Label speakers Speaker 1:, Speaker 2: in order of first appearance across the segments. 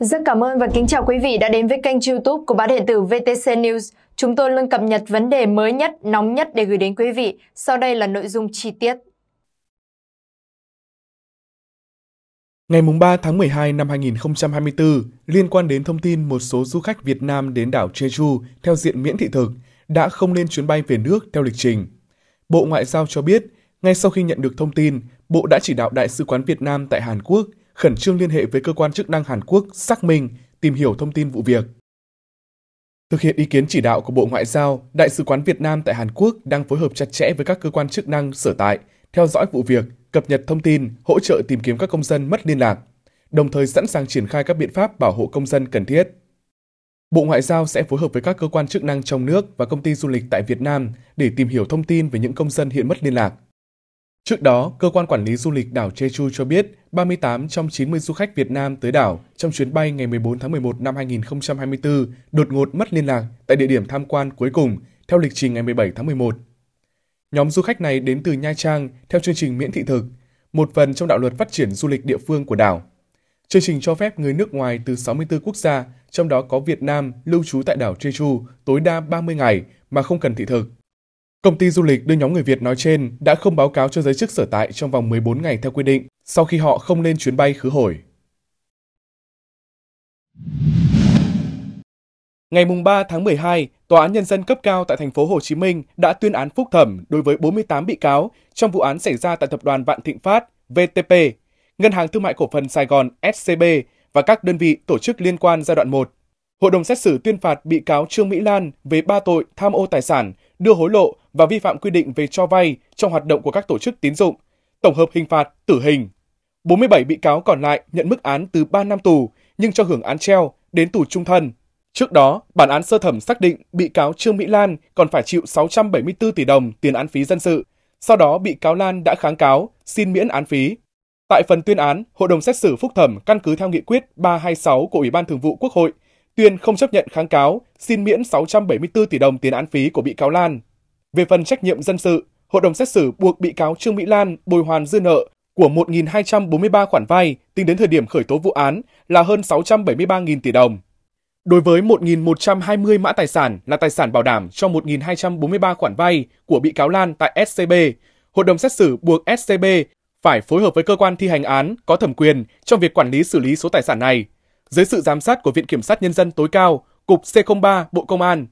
Speaker 1: Rất cảm ơn và kính chào quý vị đã đến với kênh youtube của báo điện tử VTC News. Chúng tôi luôn cập nhật vấn đề mới nhất, nóng nhất để gửi đến quý vị. Sau đây là nội dung chi tiết.
Speaker 2: Ngày 3 tháng 12 năm 2024, liên quan đến thông tin một số du khách Việt Nam đến đảo Jeju theo diện miễn thị thực đã không lên chuyến bay về nước theo lịch trình. Bộ Ngoại giao cho biết, ngay sau khi nhận được thông tin, Bộ đã chỉ đạo Đại sứ quán Việt Nam tại Hàn Quốc – khẩn trương liên hệ với cơ quan chức năng Hàn Quốc xác minh, tìm hiểu thông tin vụ việc. Thực hiện ý kiến chỉ đạo của Bộ Ngoại giao, Đại sứ quán Việt Nam tại Hàn Quốc đang phối hợp chặt chẽ với các cơ quan chức năng sở tại, theo dõi vụ việc, cập nhật thông tin, hỗ trợ tìm kiếm các công dân mất liên lạc, đồng thời sẵn sàng triển khai các biện pháp bảo hộ công dân cần thiết. Bộ Ngoại giao sẽ phối hợp với các cơ quan chức năng trong nước và công ty du lịch tại Việt Nam để tìm hiểu thông tin về những công dân hiện mất liên lạc. Trước đó, cơ quan quản lý du lịch đảo Jeju cho biết 38 trong 90 du khách Việt Nam tới đảo trong chuyến bay ngày 14 tháng 11 năm 2024 đột ngột mất liên lạc tại địa điểm tham quan cuối cùng theo lịch trình ngày 17 tháng 11. Nhóm du khách này đến từ Nha Trang theo chương trình miễn thị thực, một phần trong đạo luật phát triển du lịch địa phương của đảo. Chương trình cho phép người nước ngoài từ 64 quốc gia, trong đó có Việt Nam, lưu trú tại đảo Jeju tối đa 30 ngày mà không cần thị thực Công ty du lịch đưa nhóm người Việt nói trên đã không báo cáo cho giới chức sở tại trong vòng 14 ngày theo quy định, sau khi họ không lên chuyến bay khứ hồi. Ngày 3 tháng 12, Tòa án Nhân dân cấp cao tại thành phố Hồ Chí Minh đã tuyên án phúc thẩm đối với 48 bị cáo trong vụ án xảy ra tại Tập đoàn Vạn Thịnh Phát, VTP, Ngân hàng Thương mại Cổ phần Sài Gòn, SCB và các đơn vị tổ chức liên quan giai đoạn 1. Hội đồng xét xử tuyên phạt bị cáo Trương Mỹ Lan về ba tội tham ô tài sản, đưa hối lộ và vi phạm quy định về cho vay trong hoạt động của các tổ chức tín dụng, tổng hợp hình phạt tử hình. 47 bị cáo còn lại nhận mức án từ 3 năm tù nhưng cho hưởng án treo đến tù trung thân. Trước đó, bản án sơ thẩm xác định bị cáo Trương Mỹ Lan còn phải chịu 674 tỷ đồng tiền án phí dân sự. Sau đó, bị cáo Lan đã kháng cáo, xin miễn án phí. Tại phần tuyên án, Hội đồng xét xử phúc thẩm căn cứ theo nghị quyết 326 của Ủy ban Thường vụ Quốc hội, tuyên không chấp nhận kháng cáo, xin miễn 674 tỷ đồng tiền án phí của bị cáo Lan. Về phần trách nhiệm dân sự, hội đồng xét xử buộc bị cáo Trương Mỹ Lan bồi hoàn dư nợ của 1.243 khoản vay tính đến thời điểm khởi tố vụ án là hơn 673.000 tỷ đồng. Đối với 1.120 mã tài sản là tài sản bảo đảm cho 1.243 khoản vay của bị cáo Lan tại SCB, hội đồng xét xử buộc SCB phải phối hợp với cơ quan thi hành án có thẩm quyền trong việc quản lý xử lý số tài sản này. Dưới sự giám sát của Viện Kiểm sát Nhân dân tối cao, Cục C03 Bộ Công an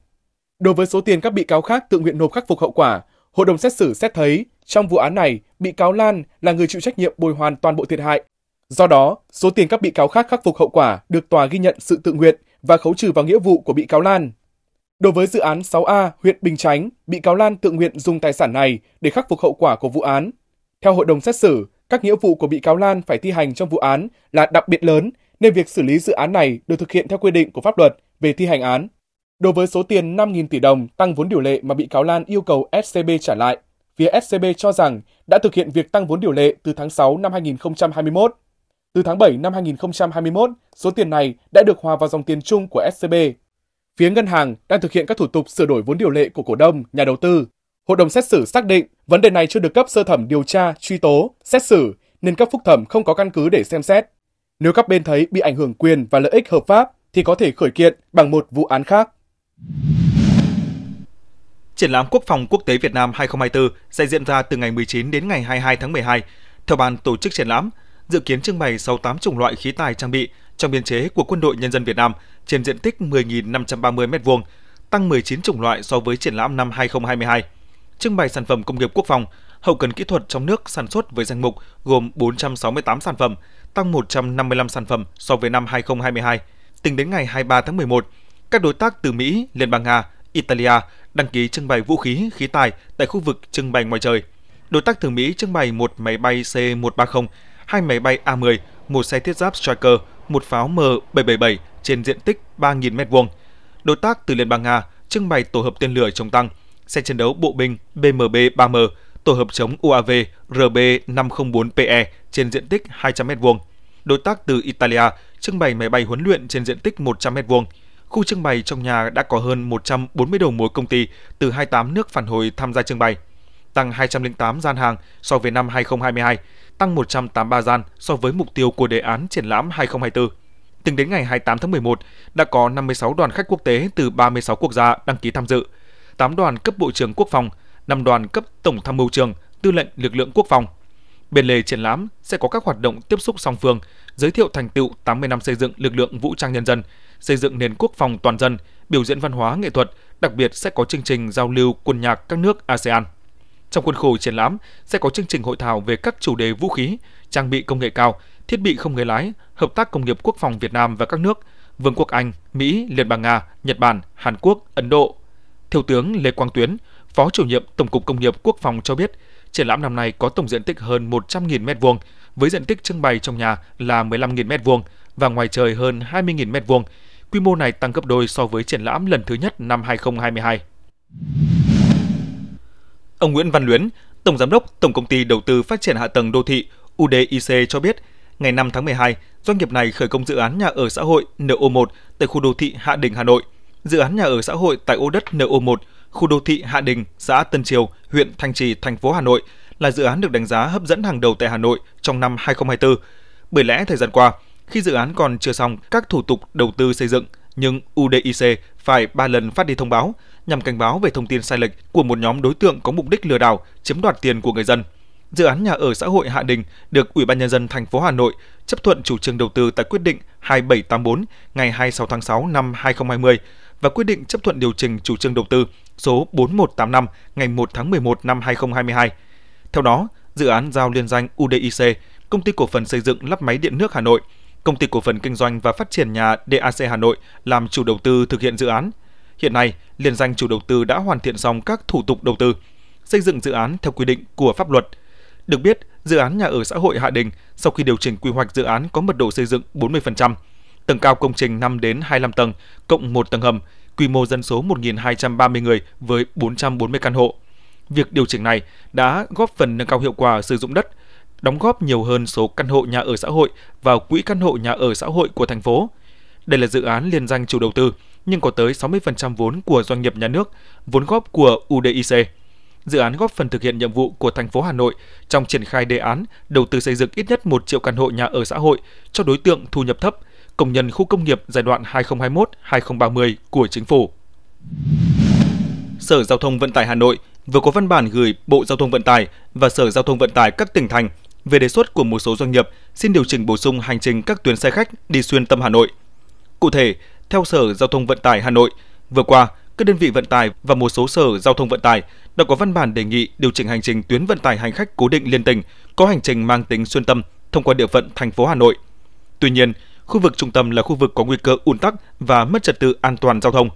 Speaker 2: Đối với số tiền các bị cáo khác tự nguyện nộp khắc phục hậu quả, hội đồng xét xử xét thấy trong vụ án này, bị cáo Lan là người chịu trách nhiệm bồi hoàn toàn bộ thiệt hại. Do đó, số tiền các bị cáo khác khắc phục hậu quả được tòa ghi nhận sự tự nguyện và khấu trừ vào nghĩa vụ của bị cáo Lan. Đối với dự án 6A huyện Bình Chánh, bị cáo Lan tự nguyện dùng tài sản này để khắc phục hậu quả của vụ án. Theo hội đồng xét xử, các nghĩa vụ của bị cáo Lan phải thi hành trong vụ án là đặc biệt lớn nên việc xử lý dự án này được thực hiện theo quy định của pháp luật về thi hành án. Đối với số tiền 5.000 tỷ đồng tăng vốn điều lệ mà bị cáo Lan yêu cầu SCB trả lại, phía SCB cho rằng đã thực hiện việc tăng vốn điều lệ từ tháng 6 năm 2021. Từ tháng 7 năm 2021, số tiền này đã được hòa vào dòng tiền chung của SCB. Phía ngân hàng đang thực hiện các thủ tục sửa đổi vốn điều lệ của cổ đông, nhà đầu tư. Hội đồng xét xử xác định vấn đề này chưa được cấp sơ thẩm điều tra, truy tố, xét xử nên cấp phúc thẩm không có căn cứ để xem xét. Nếu các bên thấy bị ảnh hưởng quyền và lợi ích hợp pháp thì có thể khởi kiện bằng một vụ án khác.
Speaker 1: Triển lãm Quốc phòng quốc tế Việt Nam 2024 sẽ diễn ra từ ngày 19 đến ngày 22 tháng 12. Theo ban tổ chức triển lãm, dự kiến trưng bày 68 chủng loại khí tài trang bị trong biên chế của Quân đội Nhân dân Việt Nam trên diện tích 10.530 m2, tăng 19 chủng loại so với triển lãm năm 2022. Trưng bày sản phẩm công nghiệp quốc phòng, hậu cần kỹ thuật trong nước sản xuất với danh mục gồm 468 sản phẩm, tăng 155 sản phẩm so với năm 2022. Tính đến ngày 23 tháng 11, các đối tác từ Mỹ, Liên bang Nga, Italia đăng ký trưng bày vũ khí, khí tài tại khu vực trưng bày ngoài trời. Đối tác từ Mỹ trưng bày một máy bay C-130, hai máy bay A-10, một xe thiết giáp Striker, một pháo M-777 trên diện tích 3.000 m2. Đối tác từ Liên bang Nga trưng bày tổ hợp tên lửa chống tăng, xe chiến đấu bộ binh BMB-3M, tổ hợp chống UAV RB-504PE trên diện tích 200 m2. Đối tác từ Italia trưng bày máy bay huấn luyện trên diện tích 100 m2. Khu trưng bày trong nhà đã có hơn 140 đầu mối công ty từ 28 nước phản hồi tham gia trưng bày, tăng 208 gian hàng so với năm 2022, tăng 183 gian so với mục tiêu của đề án triển lãm 2024. Tính đến ngày 28 tháng 11, đã có 56 đoàn khách quốc tế từ 36 quốc gia đăng ký tham dự, 8 đoàn cấp Bộ trưởng Quốc phòng, 5 đoàn cấp Tổng tham mưu trường Tư lệnh lực lượng quốc phòng. Bên lề triển lãm sẽ có các hoạt động tiếp xúc song phương, giới thiệu thành tựu 80 năm xây dựng lực lượng vũ trang nhân dân, xây dựng nền quốc phòng toàn dân, biểu diễn văn hóa nghệ thuật, đặc biệt sẽ có chương trình giao lưu quân nhạc các nước ASEAN. Trong khuôn khổ triển lãm sẽ có chương trình hội thảo về các chủ đề vũ khí, trang bị công nghệ cao, thiết bị không người lái, hợp tác công nghiệp quốc phòng Việt Nam và các nước Vương quốc Anh, Mỹ, Liên bang Nga, Nhật Bản, Hàn Quốc, Ấn Độ. Thiếu tướng Lê Quang Tuyến, Phó chủ nhiệm Tổng cục Công nghiệp Quốc phòng cho biết, triển lãm năm nay có tổng diện tích hơn 100.000 m2 với diện tích trưng bày trong nhà là 15.000 m2 và ngoài trời hơn 20.000 m2 Quy mô này tăng gấp đôi so với triển lãm lần thứ nhất năm 2022. Ông Nguyễn Văn Luyến, Tổng Giám đốc Tổng Công ty Đầu tư Phát triển Hạ tầng Đô thị UDIC cho biết, ngày 5 tháng 12, doanh nghiệp này khởi công dự án nhà ở xã hội NO1 tại khu đô thị Hạ Đình, Hà Nội. Dự án nhà ở xã hội tại ô đất NO1, khu đô thị Hạ Đình, xã Tân Triều, huyện Thanh Trì, thành phố Hà Nội là dự án được đánh giá hấp dẫn hàng đầu tại Hà Nội trong năm 2024. Bởi lẽ thời gian qua, khi dự án còn chưa xong, các thủ tục đầu tư xây dựng, nhưng UDIC phải 3 lần phát đi thông báo nhằm cảnh báo về thông tin sai lệch của một nhóm đối tượng có mục đích lừa đảo, chiếm đoạt tiền của người dân. Dự án nhà ở xã hội Hạ Đình được Ủy ban nhân dân thành phố Hà Nội chấp thuận chủ trương đầu tư tại quyết định 2784 ngày 26 tháng 6 năm 2020 và quyết định chấp thuận điều chỉnh chủ trương đầu tư số 4185 ngày 1 tháng 11 năm 2022. Theo đó, dự án giao liên danh UDIC, công ty cổ phần xây dựng lắp máy điện nước Hà Nội Công ty cổ phần kinh doanh và phát triển nhà DAC Hà Nội làm chủ đầu tư thực hiện dự án. Hiện nay, liên danh chủ đầu tư đã hoàn thiện xong các thủ tục đầu tư, xây dựng dự án theo quy định của pháp luật. Được biết, dự án nhà ở xã hội Hạ Đình sau khi điều chỉnh quy hoạch dự án có mật độ xây dựng 40%, tầng cao công trình 5 đến 25 tầng, cộng 1 tầng hầm, quy mô dân số 1.230 người với 440 căn hộ. Việc điều chỉnh này đã góp phần nâng cao hiệu quả sử dụng đất, đóng góp nhiều hơn số căn hộ nhà ở xã hội vào quỹ căn hộ nhà ở xã hội của thành phố. Đây là dự án liên danh chủ đầu tư, nhưng có tới 60% vốn của doanh nghiệp nhà nước, vốn góp của UDIC. Dự án góp phần thực hiện nhiệm vụ của thành phố Hà Nội trong triển khai đề án đầu tư xây dựng ít nhất 1 triệu căn hộ nhà ở xã hội cho đối tượng thu nhập thấp, công nhân khu công nghiệp giai đoạn 2021-2030 của chính phủ. Sở Giao thông Vận tải Hà Nội vừa có văn bản gửi Bộ Giao thông Vận tải và Sở Giao thông Vận tải các tỉnh thành về đề xuất của một số doanh nghiệp xin điều chỉnh bổ sung hành trình các tuyến xe khách đi xuyên tâm Hà Nội. Cụ thể, theo Sở Giao thông Vận tải Hà Nội, vừa qua, các đơn vị vận tải và một số sở giao thông vận tải đã có văn bản đề nghị điều chỉnh hành trình tuyến vận tải hành khách cố định liên tỉnh có hành trình mang tính xuyên tâm thông qua địa phận thành phố Hà Nội. Tuy nhiên, khu vực trung tâm là khu vực có nguy cơ ùn tắc và mất trật tự an toàn giao thông.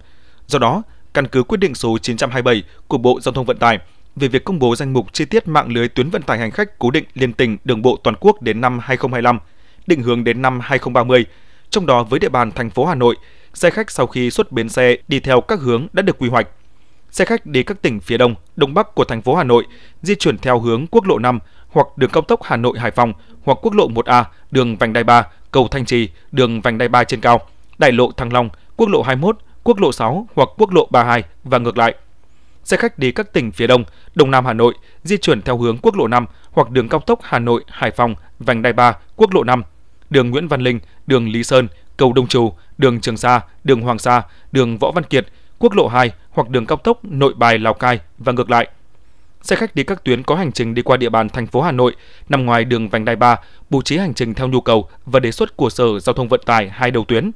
Speaker 1: Do đó, căn cứ quyết định số 927 của Bộ Giao thông Vận tải về việc công bố danh mục chi tiết mạng lưới tuyến vận tải hành khách cố định liên tỉnh đường bộ toàn quốc đến năm 2025, định hướng đến năm 2030, trong đó với địa bàn thành phố Hà Nội, xe khách sau khi xuất bến xe đi theo các hướng đã được quy hoạch. Xe khách đi các tỉnh phía Đông, Đông Bắc của thành phố Hà Nội di chuyển theo hướng quốc lộ 5 hoặc đường cao tốc Hà Nội Hải Phòng hoặc quốc lộ 1A, đường vành đai 3, cầu Thanh Trì, đường vành đai 3 trên cao, đại lộ Thăng Long, quốc lộ 21, quốc lộ 6 hoặc quốc lộ 32 và ngược lại xe khách đi các tỉnh phía Đông, Đông Nam Hà Nội di chuyển theo hướng quốc lộ 5 hoặc đường cao tốc Hà Nội, Hải Phòng, vành đai 3, quốc lộ 5, đường Nguyễn Văn Linh, đường Lý Sơn, cầu Đông Trù, đường Trường Sa, đường Hoàng Sa, đường Võ Văn Kiệt, quốc lộ 2 hoặc đường cao tốc Nội Bài Lào Cai và ngược lại. Xe khách đi các tuyến có hành trình đi qua địa bàn thành phố Hà Nội nằm ngoài đường vành đai 3, bố trí hành trình theo nhu cầu và đề xuất của Sở Giao thông Vận tải hai đầu tuyến.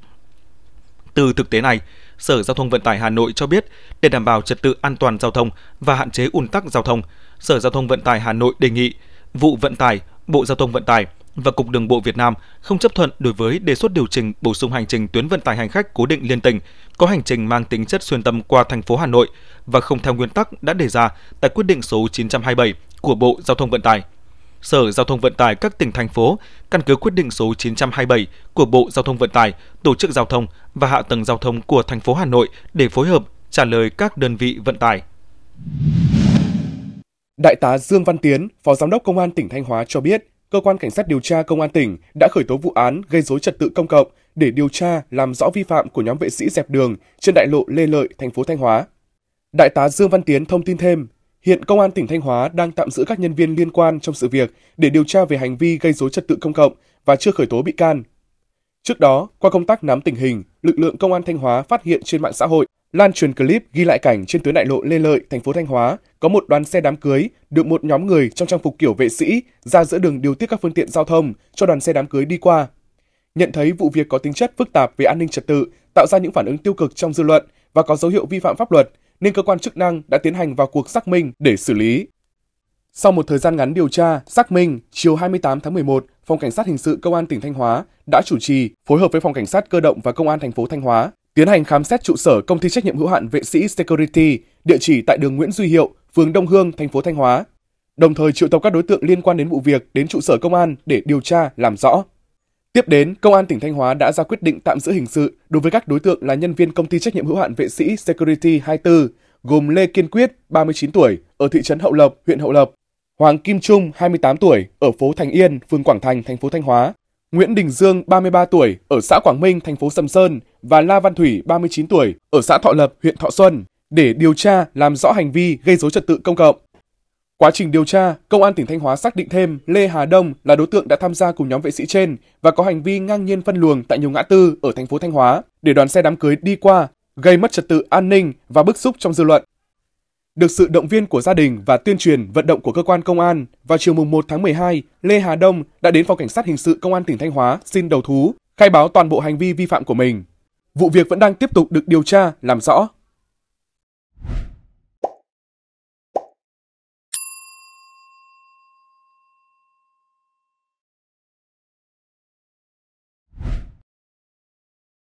Speaker 1: Từ thực tế này, Sở Giao thông Vận tải Hà Nội cho biết, để đảm bảo trật tự an toàn giao thông và hạn chế ùn tắc giao thông, Sở Giao thông Vận tải Hà Nội đề nghị vụ vận tải, Bộ Giao thông Vận tải và Cục Đường bộ Việt Nam không chấp thuận đối với đề xuất điều chỉnh bổ sung hành trình tuyến vận tải hành khách cố định liên tỉnh có hành trình mang tính chất xuyên tâm qua thành phố Hà Nội và không theo nguyên tắc đã đề ra tại quyết định số 927 của Bộ Giao thông Vận tải. Sở Giao thông Vận tải các tỉnh thành phố căn cứ quyết định số 927 của Bộ Giao thông Vận tải, Tổ chức Giao thông và Hạ tầng Giao thông của thành phố Hà Nội để phối hợp trả lời các đơn vị vận tải.
Speaker 2: Đại tá Dương Văn Tiến, Phó Giám đốc Công an tỉnh Thanh Hóa cho biết, cơ quan cảnh sát điều tra công an tỉnh đã khởi tố vụ án gây dối trật tự công cộng để điều tra làm rõ vi phạm của nhóm vệ sĩ dẹp đường trên đại lộ Lê Lợi, thành phố Thanh Hóa. Đại tá Dương Văn Tiến thông tin thêm, Hiện Công an tỉnh Thanh Hóa đang tạm giữ các nhân viên liên quan trong sự việc để điều tra về hành vi gây dối trật tự công cộng và chưa khởi tố bị can. Trước đó, qua công tác nắm tình hình, lực lượng Công an Thanh Hóa phát hiện trên mạng xã hội lan truyền clip ghi lại cảnh trên tuyến đại lộ Lê Lợi, thành phố Thanh Hóa có một đoàn xe đám cưới được một nhóm người trong trang phục kiểu vệ sĩ ra giữa đường điều tiết các phương tiện giao thông cho đoàn xe đám cưới đi qua. Nhận thấy vụ việc có tính chất phức tạp về an ninh trật tự, tạo ra những phản ứng tiêu cực trong dư luận và có dấu hiệu vi phạm pháp luật, nên cơ quan chức năng đã tiến hành vào cuộc xác minh để xử lý. Sau một thời gian ngắn điều tra, xác minh, chiều 28 tháng 11, Phòng Cảnh sát Hình sự Công an tỉnh Thanh Hóa đã chủ trì, phối hợp với Phòng Cảnh sát Cơ động và Công an thành phố Thanh Hóa, tiến hành khám xét trụ sở công ty trách nhiệm hữu hạn vệ sĩ Security, địa chỉ tại đường Nguyễn Duy Hiệu, phường Đông Hương, thành phố Thanh Hóa. Đồng thời triệu tập các đối tượng liên quan đến vụ việc đến trụ sở công an để điều tra, làm rõ. Tiếp đến, Công an tỉnh Thanh Hóa đã ra quyết định tạm giữ hình sự đối với các đối tượng là nhân viên công ty trách nhiệm hữu hạn vệ sĩ Security 24, gồm Lê Kiên Quyết, 39 tuổi, ở thị trấn Hậu Lộc, huyện Hậu Lộc, Hoàng Kim Trung, 28 tuổi, ở phố Thành Yên, phường Quảng Thành, thành phố Thanh Hóa, Nguyễn Đình Dương, 33 tuổi, ở xã Quảng Minh, thành phố Sầm Sơn và La Văn Thủy, 39 tuổi, ở xã Thọ Lập, huyện Thọ Xuân để điều tra làm rõ hành vi gây dối trật tự công cộng. Quá trình điều tra, Công an tỉnh Thanh Hóa xác định thêm Lê Hà Đông là đối tượng đã tham gia cùng nhóm vệ sĩ trên và có hành vi ngang nhiên phân luồng tại nhiều ngã tư ở thành phố Thanh Hóa để đoàn xe đám cưới đi qua, gây mất trật tự an ninh và bức xúc trong dư luận. Được sự động viên của gia đình và tuyên truyền vận động của cơ quan công an, vào chiều mùng 1 tháng 12, Lê Hà Đông đã đến phòng cảnh sát hình sự công an tỉnh Thanh Hóa xin đầu thú, khai báo toàn bộ hành vi vi phạm của mình. Vụ việc vẫn đang tiếp tục được điều tra, làm rõ.